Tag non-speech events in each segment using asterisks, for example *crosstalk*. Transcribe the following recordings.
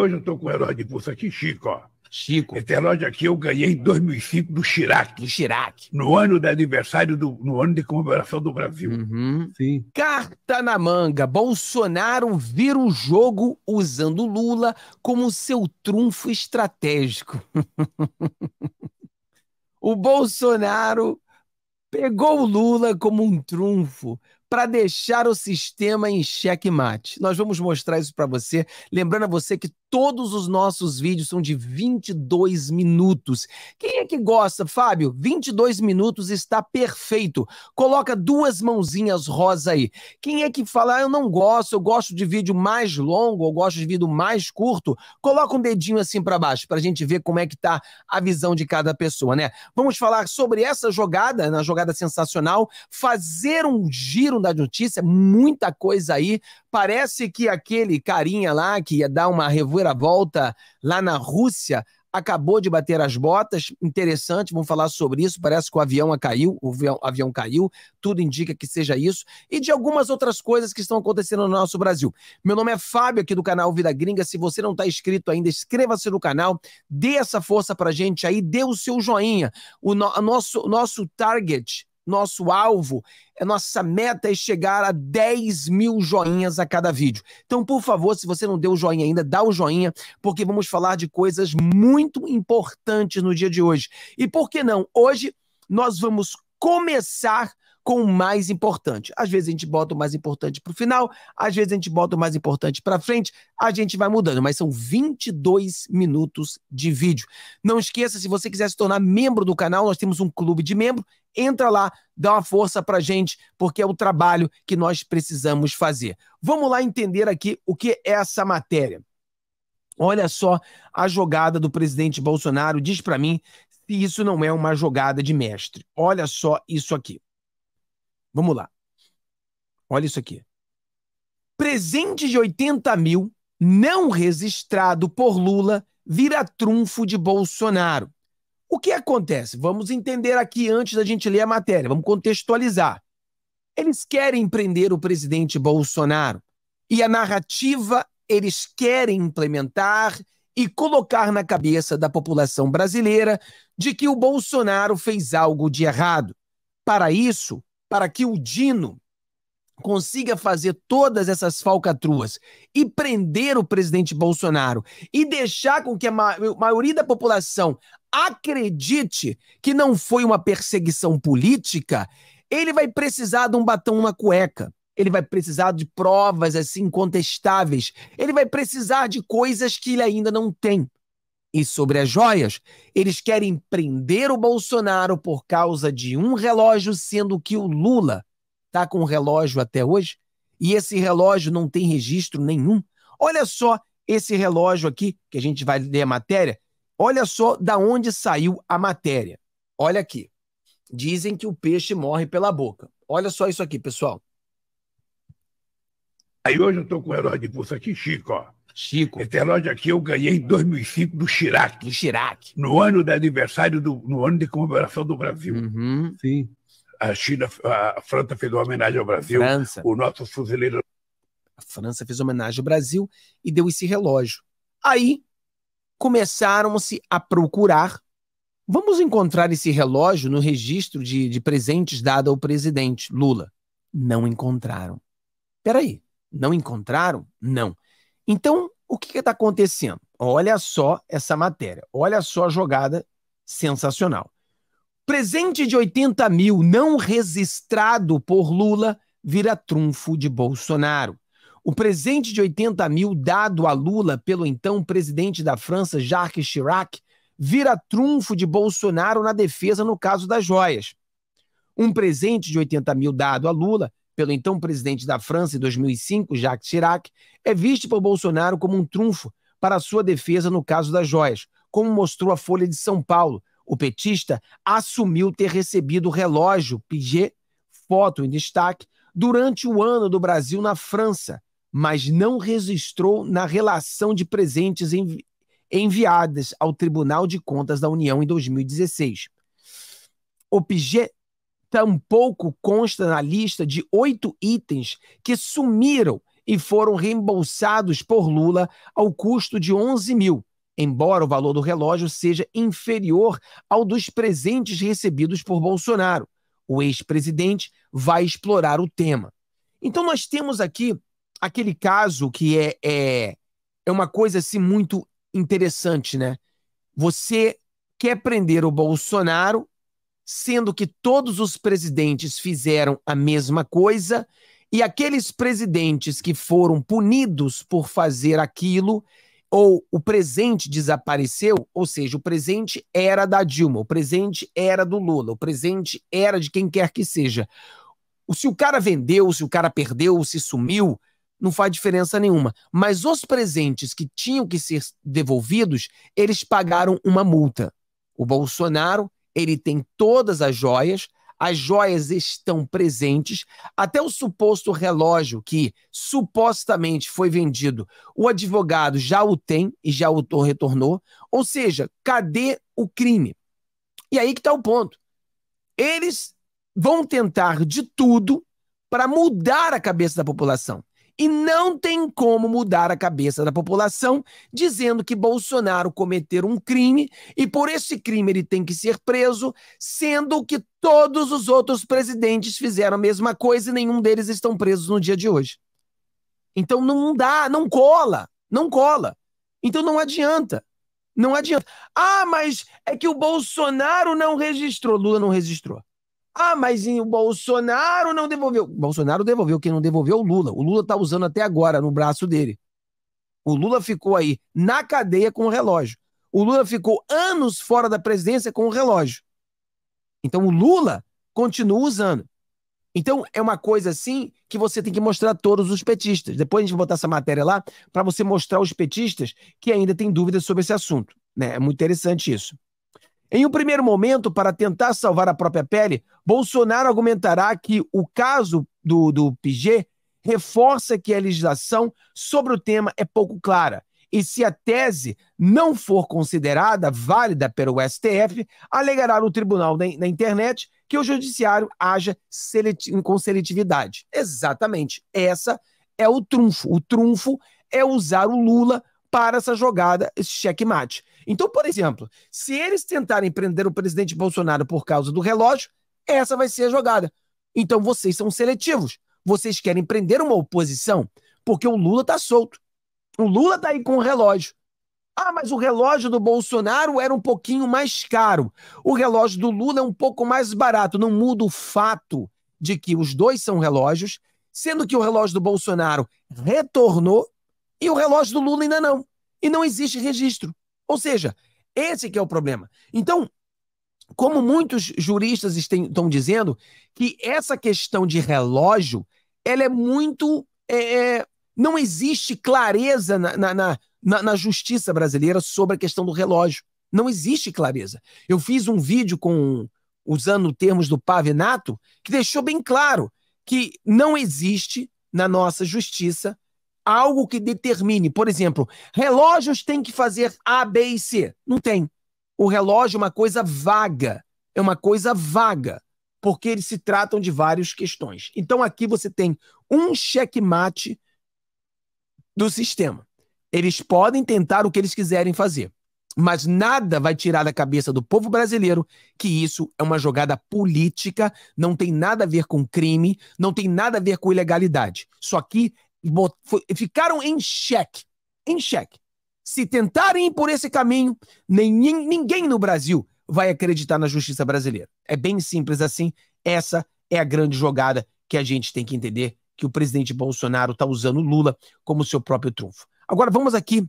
hoje eu estou com um herói de curso aqui, Chico, ó. Chico. Esse relógio aqui eu ganhei em 2005 do Chirac. Do Chirac. No ano de aniversário, do, no ano de comemoração do Brasil. Uhum. Sim. Carta na manga. Bolsonaro vira o jogo usando Lula como seu trunfo estratégico. *laughs* o Bolsonaro pegou o Lula como um trunfo para deixar o sistema em xeque-mate. Nós vamos mostrar isso para você, lembrando a você que Todos os nossos vídeos são de 22 minutos. Quem é que gosta, Fábio? 22 minutos está perfeito. Coloca duas mãozinhas rosa aí. Quem é que fala, ah, eu não gosto, eu gosto de vídeo mais longo, eu gosto de vídeo mais curto? Coloca um dedinho assim para baixo, para a gente ver como é que tá a visão de cada pessoa, né? Vamos falar sobre essa jogada, na né? jogada sensacional, fazer um giro da notícia, muita coisa aí Parece que aquele carinha lá que ia dar uma volta lá na Rússia acabou de bater as botas. Interessante, vamos falar sobre isso. Parece que o avião caiu, o avião, caiu, tudo indica que seja isso. E de algumas outras coisas que estão acontecendo no nosso Brasil. Meu nome é Fábio, aqui do canal Vida Gringa. Se você não está inscrito ainda, inscreva-se no canal, dê essa força pra gente aí, dê o seu joinha. O no, nosso, nosso target nosso alvo, a é, nossa meta é chegar a 10 mil joinhas a cada vídeo. Então, por favor, se você não deu o joinha ainda, dá o joinha, porque vamos falar de coisas muito importantes no dia de hoje. E por que não? Hoje nós vamos começar com o mais importante. Às vezes a gente bota o mais importante para o final, às vezes a gente bota o mais importante para frente, a gente vai mudando, mas são 22 minutos de vídeo. Não esqueça, se você quiser se tornar membro do canal, nós temos um clube de membro, entra lá, dá uma força para gente, porque é o trabalho que nós precisamos fazer. Vamos lá entender aqui o que é essa matéria. Olha só a jogada do presidente Bolsonaro. Diz para mim se isso não é uma jogada de mestre. Olha só isso aqui. Vamos lá. Olha isso aqui. Presente de 80 mil não registrado por Lula vira trunfo de Bolsonaro. O que acontece? Vamos entender aqui antes da gente ler a matéria, vamos contextualizar. Eles querem prender o presidente Bolsonaro e a narrativa eles querem implementar e colocar na cabeça da população brasileira de que o Bolsonaro fez algo de errado. Para isso, para que o Dino consiga fazer todas essas falcatruas e prender o presidente Bolsonaro e deixar com que a ma maioria da população acredite que não foi uma perseguição política, ele vai precisar de um batom na cueca. Ele vai precisar de provas assim incontestáveis. Ele vai precisar de coisas que ele ainda não tem e sobre as joias, eles querem prender o Bolsonaro por causa de um relógio, sendo que o Lula está com o relógio até hoje e esse relógio não tem registro nenhum. Olha só esse relógio aqui, que a gente vai ler a matéria. Olha só da onde saiu a matéria. Olha aqui. Dizem que o peixe morre pela boca. Olha só isso aqui, pessoal. Aí hoje eu estou com o herói de curso aqui, Chico, ó. Chico. relógio aqui eu ganhei em 2005 do Chirac. Do Chirac. No ano do aniversário, do, no ano de comemoração do Brasil. Uhum. Sim. A China, a França fez uma homenagem ao Brasil. França. O nosso fuzileiro. A França fez homenagem ao Brasil e deu esse relógio. Aí começaram-se a procurar. Vamos encontrar esse relógio no registro de, de presentes dado ao presidente Lula. Não encontraram. Peraí, não encontraram? Não. Então, o que está acontecendo? Olha só essa matéria, olha só a jogada sensacional. Presente de 80 mil não registrado por Lula vira trunfo de Bolsonaro. O presente de 80 mil dado a Lula pelo então presidente da França, Jacques Chirac, vira trunfo de Bolsonaro na defesa no caso das joias. Um presente de 80 mil dado a Lula pelo então presidente da França em 2005, Jacques Chirac, é visto por Bolsonaro como um trunfo para sua defesa no caso das joias, como mostrou a Folha de São Paulo. O petista assumiu ter recebido o relógio Piget, foto em destaque, durante o ano do Brasil na França, mas não registrou na relação de presentes envi enviadas ao Tribunal de Contas da União em 2016. O Piget tampouco consta na lista de oito itens que sumiram e foram reembolsados por Lula ao custo de 11 mil, embora o valor do relógio seja inferior ao dos presentes recebidos por Bolsonaro. O ex-presidente vai explorar o tema. Então, nós temos aqui aquele caso que é, é, é uma coisa assim muito interessante, né? Você quer prender o Bolsonaro sendo que todos os presidentes fizeram a mesma coisa e aqueles presidentes que foram punidos por fazer aquilo ou o presente desapareceu, ou seja, o presente era da Dilma, o presente era do Lula, o presente era de quem quer que seja. Se o cara vendeu, se o cara perdeu, se sumiu, não faz diferença nenhuma. Mas os presentes que tinham que ser devolvidos, eles pagaram uma multa. O Bolsonaro ele tem todas as joias, as joias estão presentes, até o suposto relógio que supostamente foi vendido, o advogado já o tem e já o retornou. Ou seja, cadê o crime? E aí que está o ponto. Eles vão tentar de tudo para mudar a cabeça da população. E não tem como mudar a cabeça da população dizendo que Bolsonaro cometeu um crime e por esse crime ele tem que ser preso, sendo que todos os outros presidentes fizeram a mesma coisa e nenhum deles estão presos no dia de hoje. Então não dá, não cola, não cola. Então não adianta. Não adianta. Ah, mas é que o Bolsonaro não registrou. Lula não registrou. Ah, mas o Bolsonaro não devolveu. O Bolsonaro devolveu, quem não devolveu é o Lula. O Lula está usando até agora no braço dele. O Lula ficou aí na cadeia com o relógio. O Lula ficou anos fora da presidência com o relógio. Então o Lula continua usando. Então é uma coisa assim que você tem que mostrar a todos os petistas. Depois a gente vai botar essa matéria lá para você mostrar os petistas que ainda tem dúvidas sobre esse assunto. Né? É muito interessante isso. Em um primeiro momento, para tentar salvar a própria pele, Bolsonaro argumentará que o caso do, do reforça que a legislação sobre o tema é pouco clara. E se a tese não for considerada válida pelo STF, alegará no tribunal da, na internet que o judiciário haja seleti com seletividade. Exatamente. Essa é o trunfo. O trunfo é usar o Lula para essa jogada, esse checkmate. Então, por exemplo, se eles tentarem prender o presidente Bolsonaro por causa do relógio, essa vai ser a jogada. Então vocês são seletivos. Vocês querem prender uma oposição porque o Lula tá solto. O Lula tá aí com o relógio. Ah, mas o relógio do Bolsonaro era um pouquinho mais caro. O relógio do Lula é um pouco mais barato. Não muda o fato de que os dois são relógios, sendo que o relógio do Bolsonaro retornou e o relógio do Lula ainda não. E não existe registro. Ou seja, esse que é o problema. Então, como muitos juristas estão dizendo, que essa questão de relógio, ela é muito... É, é não existe clareza na, na, na, na justiça brasileira sobre a questão do relógio. Não existe clareza. Eu fiz um vídeo com usando termos do Pavinato que deixou bem claro que não existe na nossa justiça algo que determine. Por exemplo, relógios têm que fazer A, B e C. Não tem. O relógio é uma coisa vaga. É uma coisa vaga, porque eles se tratam de várias questões. Então aqui você tem um checkmate do sistema. Eles podem tentar o que eles quiserem fazer, mas nada vai tirar da cabeça do povo brasileiro que isso é uma jogada política, não tem nada a ver com crime, não tem nada a ver com ilegalidade. Isso aqui bot, foi, ficaram em xeque, em xeque. Se tentarem ir por esse caminho, nem, ninguém no Brasil vai acreditar na justiça brasileira. É bem simples assim. Essa é a grande jogada que a gente tem que entender que o presidente Bolsonaro está usando Lula como seu próprio trunfo. Agora vamos aqui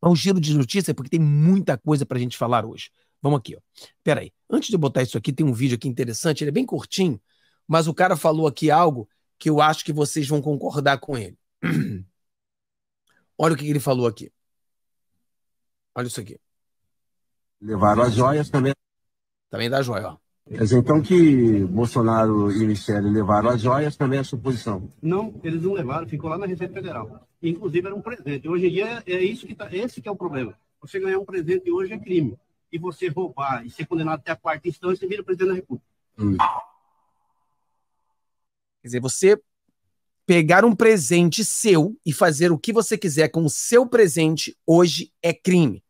a um giro de notícia, porque tem muita coisa para a gente falar hoje. Vamos aqui, ó. Peraí, antes de eu botar isso aqui, tem um vídeo aqui interessante, ele é bem curtinho, mas o cara falou aqui algo que eu acho que vocês vão concordar com ele. Olha o que ele falou aqui. Olha isso aqui. Levaram as joias também. Também dá joia, ó. Quer dizer, então que Bolsonaro e Michele levaram as joias também a suposição? Não, eles não levaram, ficou lá na Receita Federal. Inclusive era um presente. Hoje em dia é, é isso que tá, esse que é o problema. Você ganhar um presente hoje é crime. E você roubar e ser condenado até a quarta instância vira presidente da República. Hum. Quer dizer, você pegar um presente seu e fazer o que você quiser com o seu presente hoje é crime.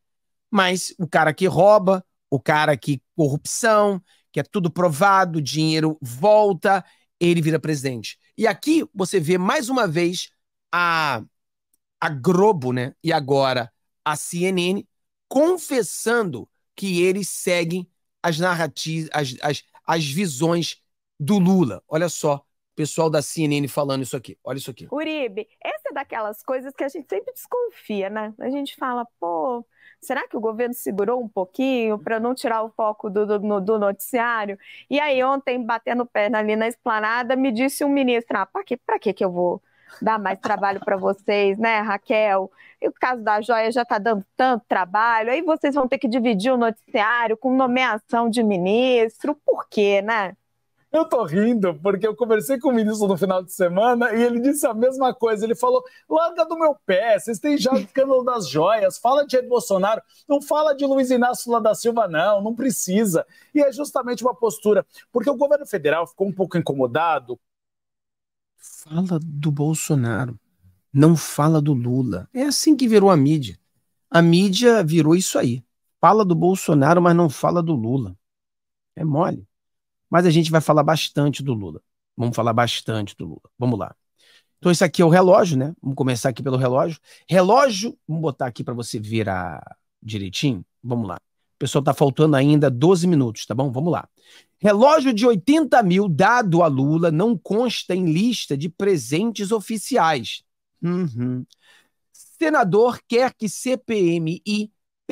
Mas o cara que rouba, o cara que corrupção, que é tudo provado, dinheiro volta, ele vira presidente. E aqui você vê mais uma vez a a Globo, né? E agora a CNN confessando que eles seguem as narrativas, as, as, as visões do Lula. Olha só pessoal da CNN falando isso aqui. Olha isso aqui. Uribe, essa é daquelas coisas que a gente sempre desconfia, né? A gente fala, pô, será que o governo segurou um pouquinho para não tirar o foco do, do, do, noticiário? E aí, ontem, batendo perna ali na esplanada, me disse um ministro: ah, para que, que, que eu vou dar mais trabalho para vocês, né, Raquel? E o caso da joia já está dando tanto trabalho, aí vocês vão ter que dividir o noticiário com nomeação de ministro, por quê, né? Eu tô rindo porque eu conversei com o ministro no final de semana e ele disse a mesma coisa. Ele falou: larga do meu pé, vocês têm já o escândalo das joias, fala de Jair Bolsonaro, não fala de Luiz Inácio Lula da Silva, não, não precisa. E é justamente uma postura, porque o governo federal ficou um pouco incomodado. Fala do Bolsonaro, não fala do Lula. É assim que virou a mídia. A mídia virou isso aí. Fala do Bolsonaro, mas não fala do Lula. É mole. Mas a gente vai falar bastante do Lula. Vamos falar bastante do Lula. Vamos lá. Então, isso aqui é o relógio, né? Vamos começar aqui pelo relógio. Relógio, vamos botar aqui para você virar direitinho. Vamos lá. O pessoal tá faltando ainda 12 minutos, tá bom? Vamos lá. Relógio de 80 mil dado a Lula não consta em lista de presentes oficiais. Uhum. Senador quer que CPMI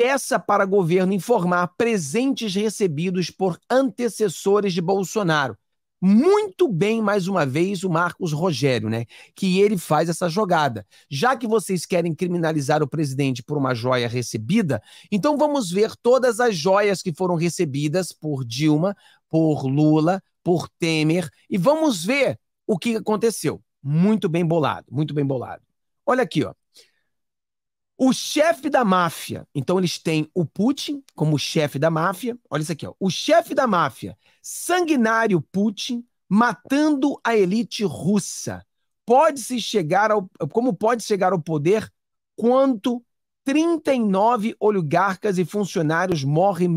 peça para governo informar presentes recebidos por antecessores de Bolsonaro. Muito bem, mais uma vez, o Marcos Rogério, né? Que ele faz essa jogada. Já que vocês querem criminalizar o presidente por uma joia recebida, então vamos ver todas as joias que foram recebidas por Dilma, por Lula, por Temer, e vamos ver o que aconteceu. Muito bem bolado, muito bem bolado. Olha aqui, ó. O chefe da máfia. Então eles têm o Putin como chefe da máfia. Olha isso aqui, ó. O chefe da máfia, sanguinário Putin, matando a elite russa. Pode-se chegar ao como pode chegar ao poder quanto 39 oligarcas e funcionários morrem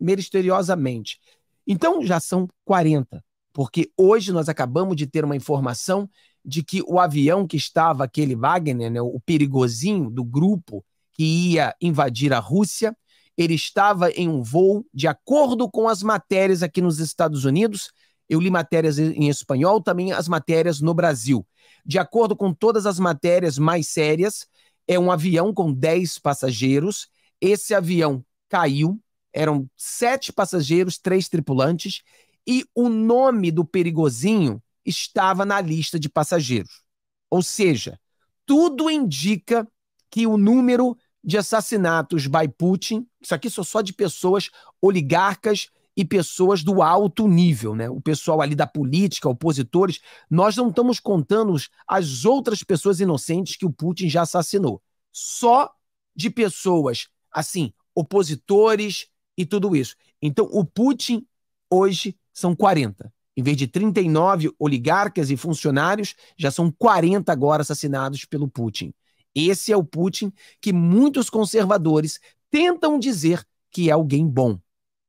misteriosamente. Então já são 40, porque hoje nós acabamos de ter uma informação de que o avião que estava aquele Wagner, né, o perigosinho do grupo que ia invadir a Rússia, ele estava em um voo de acordo com as matérias aqui nos Estados Unidos. Eu li matérias em espanhol, também as matérias no Brasil. De acordo com todas as matérias mais sérias, é um avião com 10 passageiros. Esse avião caiu, eram sete passageiros, três tripulantes, e o nome do perigozinho estava na lista de passageiros. Ou seja, tudo indica que o número de assassinatos by Putin, isso aqui são só de pessoas oligarcas e pessoas do alto nível, né? O pessoal ali da política, opositores, nós não estamos contando as outras pessoas inocentes que o Putin já assassinou. Só de pessoas assim, opositores e tudo isso. Então, o Putin hoje são 40. Em vez de 39 oligarcas e funcionários, já são 40 agora assassinados pelo Putin. Esse é o Putin que muitos conservadores tentam dizer que é alguém bom.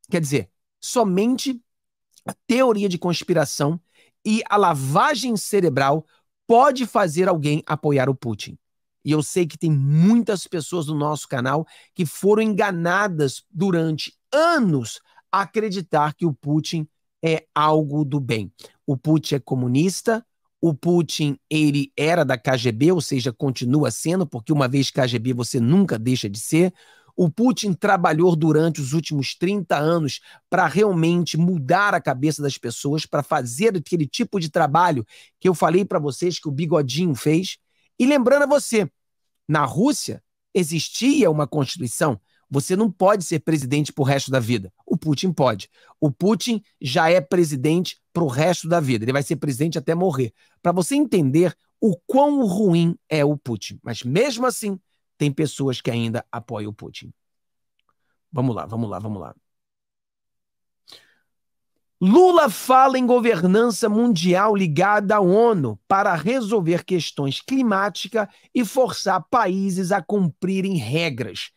Quer dizer, somente a teoria de conspiração e a lavagem cerebral pode fazer alguém apoiar o Putin. E eu sei que tem muitas pessoas no nosso canal que foram enganadas durante anos a acreditar que o Putin é algo do bem. O Putin é comunista, o Putin ele era da KGB, ou seja, continua sendo, porque uma vez KGB você nunca deixa de ser. O Putin trabalhou durante os últimos 30 anos para realmente mudar a cabeça das pessoas, para fazer aquele tipo de trabalho que eu falei para vocês que o Bigodinho fez. E lembrando a você, na Rússia existia uma constituição, você não pode ser presidente pro resto da vida. O Putin pode. O Putin já é presidente pro resto da vida. Ele vai ser presidente até morrer. Para você entender o quão ruim é o Putin. Mas mesmo assim, tem pessoas que ainda apoiam o Putin. Vamos lá, vamos lá, vamos lá. Lula fala em governança mundial ligada à ONU para resolver questões climáticas e forçar países a cumprirem regras.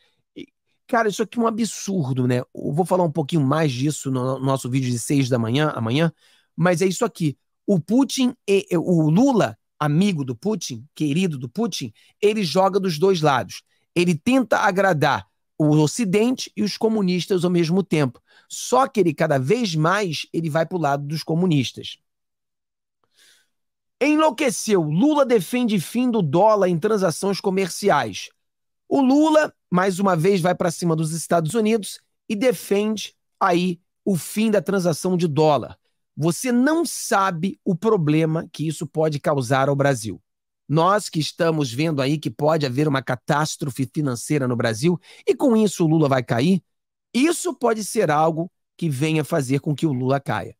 Cara, isso aqui é um absurdo, né? Eu vou falar um pouquinho mais disso no nosso vídeo de seis da manhã, amanhã, mas é isso aqui. O Putin, e, o Lula, amigo do Putin, querido do Putin, ele joga dos dois lados. Ele tenta agradar o Ocidente e os comunistas ao mesmo tempo. Só que ele cada vez mais ele vai para o lado dos comunistas. Enlouqueceu. Lula defende fim do dólar em transações comerciais. O Lula, mais uma vez, vai para cima dos Estados Unidos e defende aí o fim da transação de dólar. Você não sabe o problema que isso pode causar ao Brasil. Nós que estamos vendo aí que pode haver uma catástrofe financeira no Brasil e com isso o Lula vai cair, isso pode ser algo que venha fazer com que o Lula caia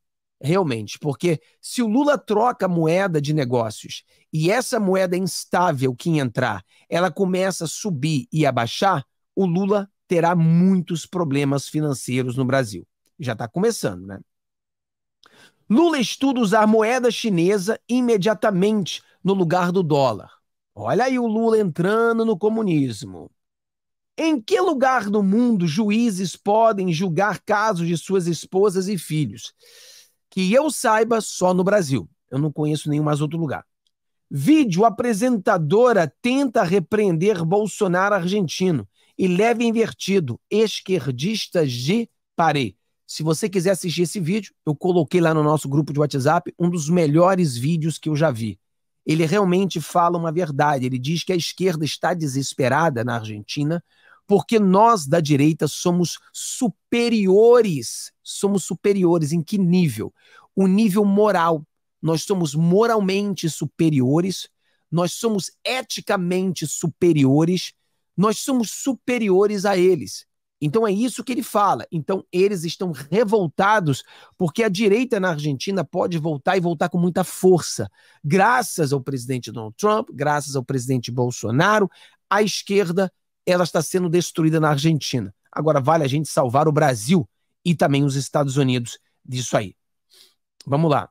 realmente, porque se o Lula troca moeda de negócios e essa moeda instável que entrar, ela começa a subir e a baixar, o Lula terá muitos problemas financeiros no Brasil. Já está começando, né? Lula estuda usar moeda chinesa imediatamente no lugar do dólar. Olha aí o Lula entrando no comunismo. Em que lugar do mundo juízes podem julgar casos de suas esposas e filhos? que eu saiba só no Brasil. Eu não conheço nenhum mais outro lugar. Vídeo apresentadora tenta repreender Bolsonaro argentino e leva invertido esquerdista de Parei. Se você quiser assistir esse vídeo, eu coloquei lá no nosso grupo de WhatsApp um dos melhores vídeos que eu já vi. Ele realmente fala uma verdade. Ele diz que a esquerda está desesperada na Argentina porque nós da direita somos superiores. Somos superiores em que nível? O nível moral. Nós somos moralmente superiores, nós somos eticamente superiores, nós somos superiores a eles. Então é isso que ele fala. Então eles estão revoltados porque a direita na Argentina pode voltar e voltar com muita força, graças ao presidente Donald Trump, graças ao presidente Bolsonaro, a esquerda ela está sendo destruída na Argentina. Agora vale a gente salvar o Brasil e também os Estados Unidos disso aí. Vamos lá.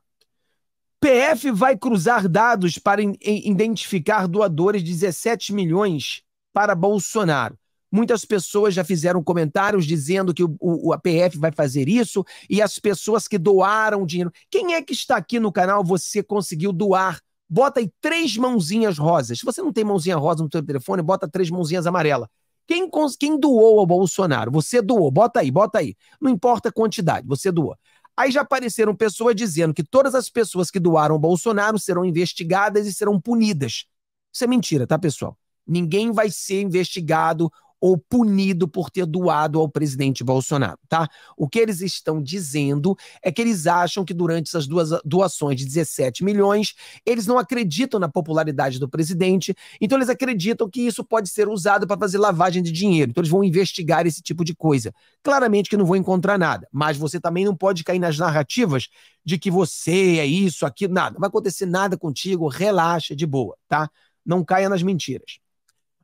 PF vai cruzar dados para identificar doadores 17 milhões para Bolsonaro. Muitas pessoas já fizeram comentários dizendo que o, o, a PF vai fazer isso e as pessoas que doaram dinheiro. Quem é que está aqui no canal você conseguiu doar bota aí três mãozinhas rosas. Se você não tem mãozinha rosa no seu telefone, bota três mãozinhas amarelas. Quem, quem doou ao Bolsonaro? Você doou. Bota aí, bota aí. Não importa a quantidade, você doou. Aí já apareceram pessoas dizendo que todas as pessoas que doaram ao Bolsonaro serão investigadas e serão punidas. Isso é mentira, tá, pessoal? Ninguém vai ser investigado ou punido por ter doado ao presidente Bolsonaro, tá? O que eles estão dizendo é que eles acham que durante essas duas doações de 17 milhões, eles não acreditam na popularidade do presidente, então eles acreditam que isso pode ser usado para fazer lavagem de dinheiro. Então eles vão investigar esse tipo de coisa. Claramente que não vão encontrar nada, mas você também não pode cair nas narrativas de que você é isso, aquilo, nada. Não vai acontecer nada contigo, relaxa de boa, tá? Não caia nas mentiras.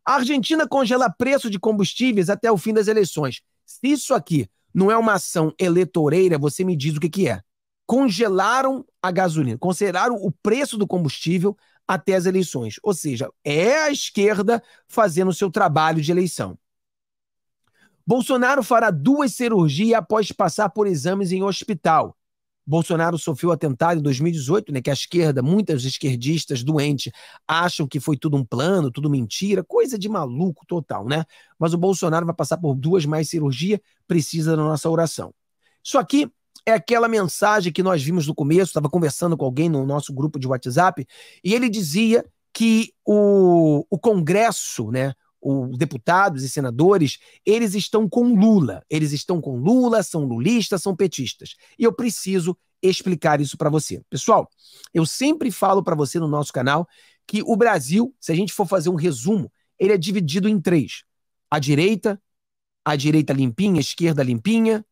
A Argentina congela preço de combustíveis até o fim das eleições. Se isso aqui não é uma ação eleitoreira, você me diz o que, que é. Congelaram a gasolina, consideraram o preço do combustível até as eleições. Ou seja, é a esquerda fazendo o seu trabalho de eleição. Bolsonaro fará duas cirurgias após passar por exames em hospital. Bolsonaro sofreu atentado em 2018, né, que a esquerda, muitas esquerdistas doentes, acham que foi tudo um plano, tudo mentira, coisa de maluco total, né? Mas o Bolsonaro vai passar por duas mais cirurgia, precisa da nossa oração. Isso aqui é aquela mensagem que nós vimos no começo, estava conversando com alguém no nosso grupo de WhatsApp, e ele dizia que o, o Congresso, né, os deputados e senadores, eles estão com Lula. Eles estão com Lula, são lulistas, são petistas. E eu preciso explicar isso para você. Pessoal, eu sempre falo para você no nosso canal que o Brasil, se a gente for fazer um resumo, ele é dividido em três: a direita, a direita limpinha, a esquerda limpinha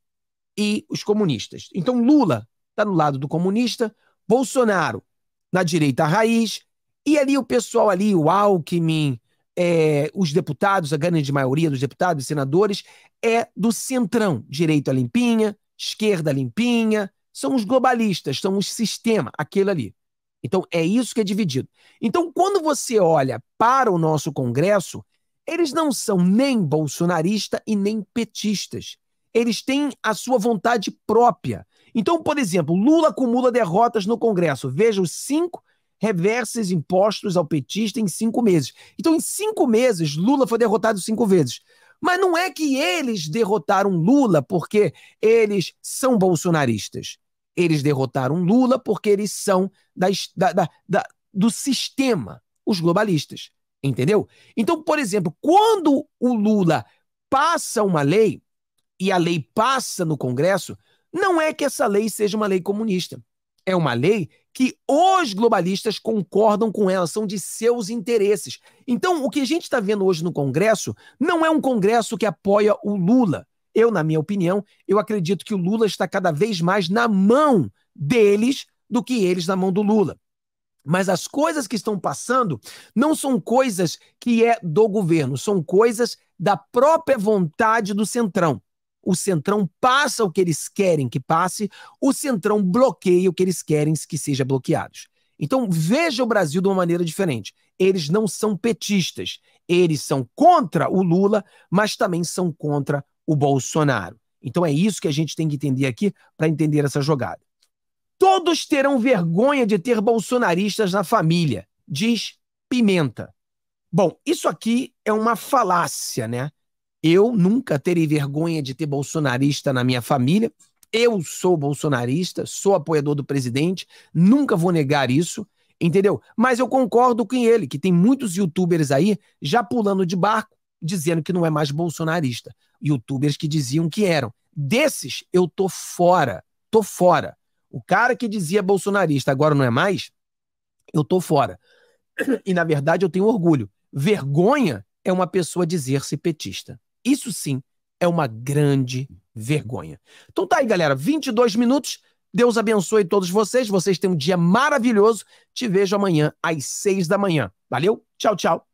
e os comunistas. Então Lula está no lado do comunista, Bolsonaro na direita raiz, e ali o pessoal ali, o Alckmin, é, os deputados, a grande maioria dos deputados e senadores, é do centrão. Direita limpinha, esquerda limpinha, são os globalistas, são o sistema, aquele ali. Então é isso que é dividido. Então, quando você olha para o nosso Congresso, eles não são nem bolsonarista e nem petistas. Eles têm a sua vontade própria. Então, por exemplo, Lula acumula derrotas no Congresso. Veja os cinco reverses impostos ao petista em cinco meses. Então, em cinco meses, Lula foi derrotado cinco vezes. Mas não é que eles derrotaram Lula porque eles são bolsonaristas. Eles derrotaram Lula porque eles são da, da, da, do sistema, os globalistas. Entendeu? Então, por exemplo, quando o Lula passa uma lei e a lei passa no Congresso, não é que essa lei seja uma lei comunista. É uma lei que os globalistas concordam com são de seus interesses. Então, o que a gente está vendo hoje no Congresso não é um Congresso que apoia o Lula. Eu, na minha opinião, eu acredito que o Lula está cada vez mais na mão deles do que eles na mão do Lula. Mas as coisas que estão passando não são coisas que é do governo, são coisas da própria vontade do Centrão o Centrão passa o que eles querem que passe, o Centrão bloqueia o que eles querem que seja bloqueados. Então veja o Brasil de uma maneira diferente. Eles não são petistas, eles são contra o Lula, mas também são contra o Bolsonaro. Então é isso que a gente tem que entender aqui para entender essa jogada. Todos terão vergonha de ter bolsonaristas na família, diz Pimenta. Bom, isso aqui é uma falácia, né? Eu nunca terei vergonha de ter bolsonarista na minha família. Eu sou bolsonarista, sou apoiador do presidente, nunca vou negar isso, entendeu? Mas eu concordo com ele, que tem muitos youtubers aí já pulando de barco, dizendo que não é mais bolsonarista. Youtubers que diziam que eram. Desses, eu tô fora, tô fora. O cara que dizia bolsonarista agora não é mais, eu tô fora. E na verdade eu tenho orgulho. Vergonha é uma pessoa dizer-se petista. Isso sim é uma grande vergonha. Então tá aí, galera, 22 minutos. Deus abençoe todos vocês. Vocês têm um dia maravilhoso. Te vejo amanhã às seis da manhã. Valeu, tchau, tchau.